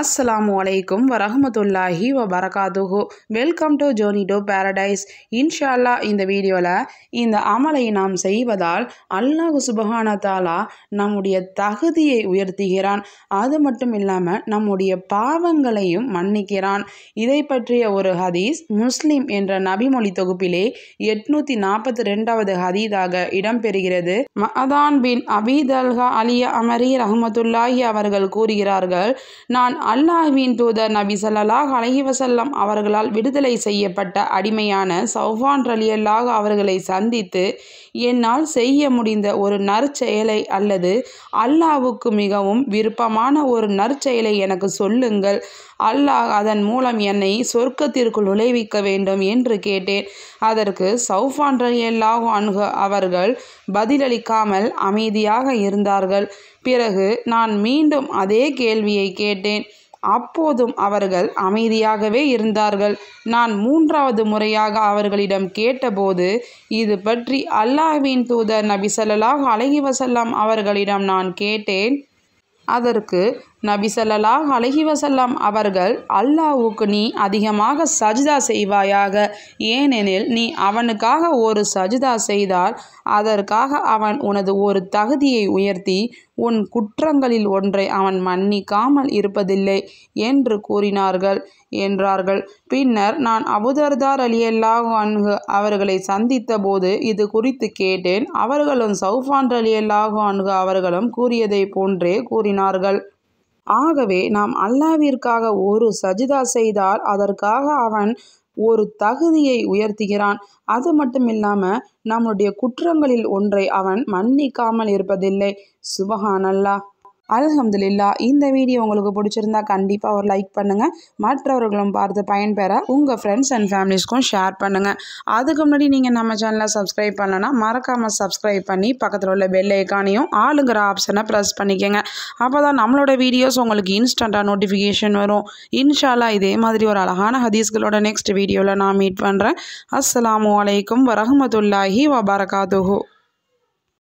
அஸ்ஸலாமு அலைக்கும் வ வபரகாதுஹு வெல்கம் டு ஜோனி ஜோனிடோ பேரடைஸ் இன்ஷால்லா இந்த வீடியோவில் இந்த அமலை நாம் செய்வதால் அல்லாஹு சுபஹானத்தாலா நம்முடைய தகுதியை உயர்த்துகிறான் அது மட்டும் இல்லாமல் நம்முடைய பாவங்களையும் மன்னிக்கிறான் இதை பற்றிய ஒரு ஹதீஸ் முஸ்லீம் என்ற நபிமொழி தொகுப்பிலே எட்நூற்றி நாற்பத்தி ரெண்டாவது ஹதீதாக இடம்பெறுகிறது மஹதான் பின் அபீதல்ஹா அலி அமரி ரஹமத்துல்லாஹி அவர்கள் கூறுகிறார்கள் நான் அல்லாஹ்வின் தூதர் நபி சல்லாஹ் அலஹிவசல்லம் அவர்களால் விடுதலை செய்யப்பட்ட அடிமையான சௌஃபான் ரலியல்லாஹ் அவர்களை சந்தித்து என்னால் செய்ய முடிந்த ஒரு நற்செயலை அல்லது அல்லாவுக்கு மிகவும் விருப்பமான ஒரு நற்செயலை எனக்கு சொல்லுங்கள் அல்லாஹ் அதன் மூலம் என்னை சொர்க்கத்திற்குள் நுழைவிக்க வேண்டும் என்று கேட்டேன் அதற்கு சௌஃபான் ரலியல்லாஹு அவர்கள் பதிலளிக்காமல் அமைதியாக இருந்தார்கள் பிறகு நான் மீண்டும் அதே கேள்வியை கேட்டேன் அப்போதும் அவர்கள் அமைதியாகவே இருந்தார்கள் நான் மூன்றாவது முறையாக அவர்களிடம் கேட்டபோது இது பற்றி அல்லாஹ்வின் தூதர் நபி சல்லாஹ் அழகி வசல்லாம் அவர்களிடம் நான் கேட்டேன் அதற்கு நபி சொல்லலாம் அழகி வசல்லாம் அவர்கள் அல்லாவுக்கு நீ அதிகமாக சஜிதா செய்வாயாக ஏனெனில் நீ அவனுக்காக ஒரு சஜிதா செய்தால் அதற்காக அவன் உனது ஒரு தகுதியை உயர்த்தி உன் குற்றங்களில் ஒன்றை அவன் மன்னிக்காமல் இருப்பதில்லை என்று கூறினார்கள் என்றார்கள் பின்னர் நான் அபுதர்தார் அலியல்லாஹ் அன்ஹு அவர்களை சந்தித்த போது இது குறித்து கேட்டேன் அவர்களும் சௌஃபான் அலியல்லாஹு அன்ஹு அவர்களும் கூறியதை போன்றே கூறினார்கள் ஆகவே நாம் அல்லாவிற்காக ஒரு சஜிதா செய்தால் அதற்காக அவன் ஒரு தகுதியை உயர்த்துகிறான் அது மட்டும் இல்லாமல் நம்முடைய குற்றங்களில் ஒன்றை அவன் மன்னிக்காமல் இருப்பதில்லை சுபஹானல்லா அலகம்துல்லா இந்த வீடியோ உங்களுக்கு பிடிச்சிருந்தா கண்டிப்பாக ஒரு லைக் பண்ணுங்கள் மற்றவர்களும் பார்த்து பயன்பெற உங்கள் ஃப்ரெண்ட்ஸ் அண்ட் ஃபேமிலிஸ்க்கும் ஷேர் பண்ணுங்கள் அதுக்கு முன்னாடி நீங்கள் நம்ம சேனலை சப்ஸ்கிரைப் பண்ணலன்னா மறக்காமல் சப்ஸ்கிரைப் பண்ணி பக்கத்தில் உள்ள பெல் ஐக்கானையும் ஆளுங்கிற ஆப்ஷனை ப்ரெஸ் பண்ணிக்கோங்க அப்போ தான் நம்மளோட வீடியோஸ் உங்களுக்கு இன்ஸ்டண்ட்டாக நோட்டிஃபிகேஷன் வரும் இன்ஷாலா இதே மாதிரி ஒரு அழகான ஹதீஸ்களோட நெக்ஸ்ட் வீடியோவில் நான் மீட் பண்ணுறேன் அஸ்லாம் வலைக்கம் வரமத்துல்லாஹி வபரகாத்துஹூ